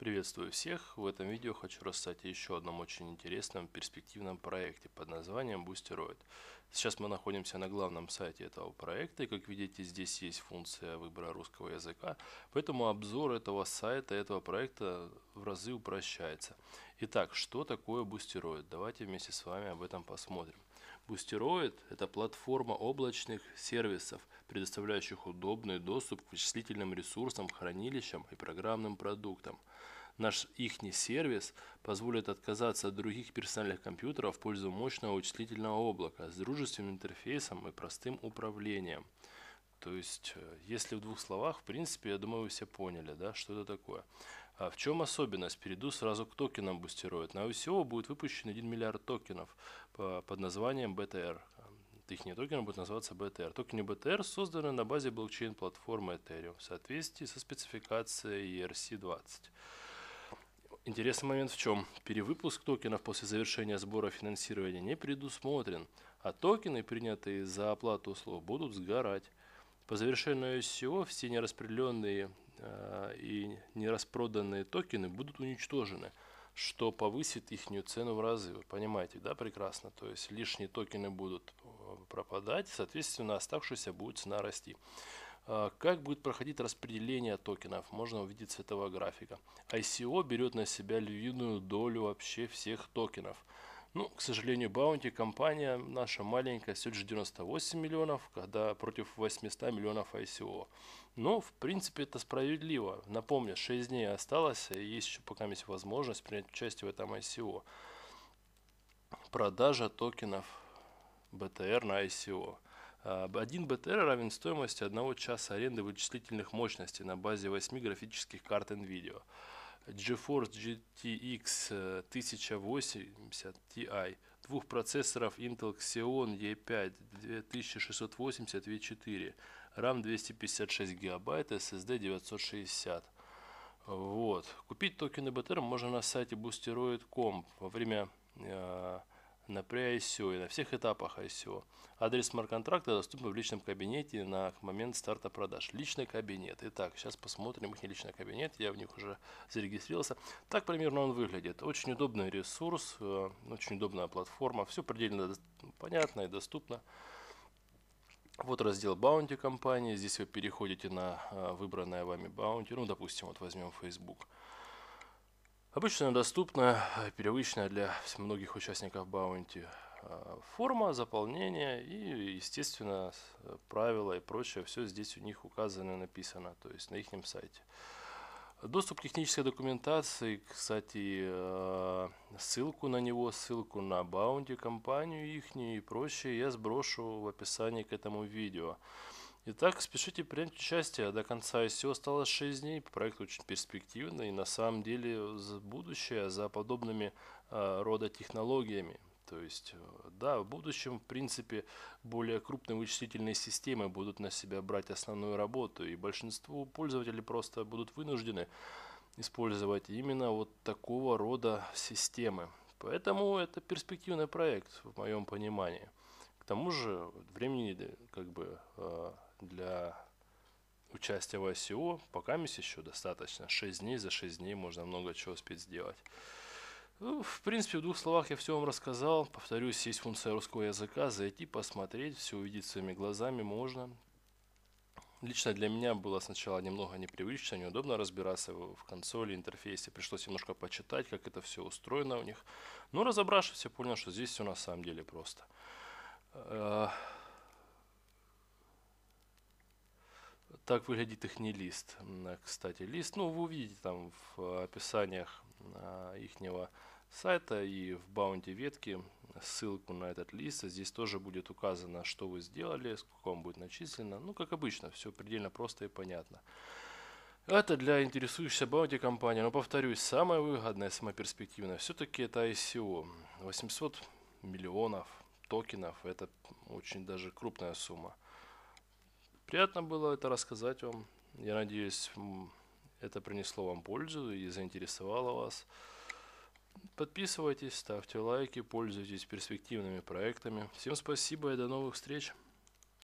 Приветствую всех! В этом видео хочу рассказать о еще одном очень интересном перспективном проекте под названием Boosteroid. Сейчас мы находимся на главном сайте этого проекта, и как видите, здесь есть функция выбора русского языка, поэтому обзор этого сайта, этого проекта в разы упрощается. Итак, что такое Бустероид? Давайте вместе с вами об этом посмотрим. Бустероид – это платформа облачных сервисов, предоставляющих удобный доступ к вычислительным ресурсам, хранилищам и программным продуктам – Наш ихний сервис позволит отказаться от других персональных компьютеров в пользу мощного вычислительного облака с дружественным интерфейсом и простым управлением. То есть, э, если в двух словах, в принципе, я думаю, вы все поняли, да, что это такое. А в чем особенность? Перейду сразу к токенам бустероид. На ICO будет выпущен 1 миллиард токенов под названием BTR. Эм, их не а токены будут называться BTR. Токены BTR созданы на базе блокчейн-платформы Ethereum в соответствии со спецификацией ERC-20. Интересный момент в чем? Перевыпуск токенов после завершения сбора финансирования не предусмотрен, а токены, принятые за оплату услуг, будут сгорать. По завершению всего все нераспределенные э, и нераспроданные токены будут уничтожены, что повысит их цену в разы. Вы понимаете, да, прекрасно? То есть лишние токены будут э, пропадать, соответственно, оставшаяся будет цена расти. А, как будет проходить распределение токенов, можно увидеть с этого графика. ICO берет на себя львиную долю вообще всех токенов. Ну, к сожалению, Баунти компания наша маленькая, всего лишь 98 миллионов, когда против 800 миллионов ICO. Но, в принципе, это справедливо. Напомню, 6 дней осталось, и есть еще пока есть возможность принять участие в этом ICO. Продажа токенов BTR на ICO – Э, один БТР равен стоимости одного часа аренды вычислительных мощностей на базе 8 графических карт NVIDIA. GeForce GTX 1080 э, Ti, двух процессоров Intel Xeon E5 2680 V4, RAM 256 ГБ, SSD 960. Вот. Купить токены БТР можно на сайте boosteroid.com во время э, на pre-ICO и на всех этапах ICO. Адрес смарт-контракта доступен в личном кабинете на момент старта продаж. Личный кабинет. Итак, сейчас посмотрим их личный кабинет. Я в них уже зарегистрировался. Так примерно он выглядит. Очень удобный ресурс, э, очень удобная платформа. Все предельно понятно и доступно. Вот раздел баунти компании. Здесь вы переходите на э, выбранное вами баунти Ну, допустим, вот возьмем Facebook. Обычно доступная, э, привычная для многих участников баунти э, форма заполнения и, естественно, э, правила и прочее. Все здесь у них указано, написано, то есть на их сайте. Доступ к технической документации, кстати, ссылку на него, ссылку на баунти компанию их и прочее я сброшу в описании к этому видео. Итак, спешите принять участие. До конца ICO осталось 6 дней. Проект очень перспективный и на самом деле будущее за подобными э, рода технологиями. То есть, э, да, в будущем, в принципе, более крупные вычислительные системы будут на себя брать основную работу, и большинство пользователей просто будут вынуждены использовать именно вот такого рода системы. Поэтому это перспективный проект, в моем понимании. К тому же, времени э, как бы э, для участия в ICO пока еще достаточно. 6 дней, за 6 дней можно много чего успеть сделать. Ну, в принципе, в двух словах я все вам рассказал. Повторюсь, есть функция русского языка. Зайти, посмотреть, все увидеть своими глазами можно. Лично для меня было сначала немного непривычно, неудобно разбираться в консоли, интерфейсе. Пришлось немножко почитать, как это все устроено у них. Но разобравшись, я понял, что здесь все на самом деле просто. А, Так выглядит их не лист, э, кстати. Лист, ну, вы увидите там в описаниях а, ихнего сайта и в баунте ветки ссылку на этот лист. Здесь тоже будет указано, что вы сделали, сколько вам будет начислено. Ну, как обычно, все предельно просто и понятно. Это для интересующейся баунти компании. Но, повторюсь, самое выгодное, самое перспективное все-таки это ICO. 800 миллионов токенов – это очень даже крупная сумма. Приятно было это рассказать вам. Я надеюсь, это принесло вам пользу и заинтересовало вас. Подписывайтесь, ставьте лайки, пользуйтесь перспективными проектами. Всем спасибо и до новых встреч!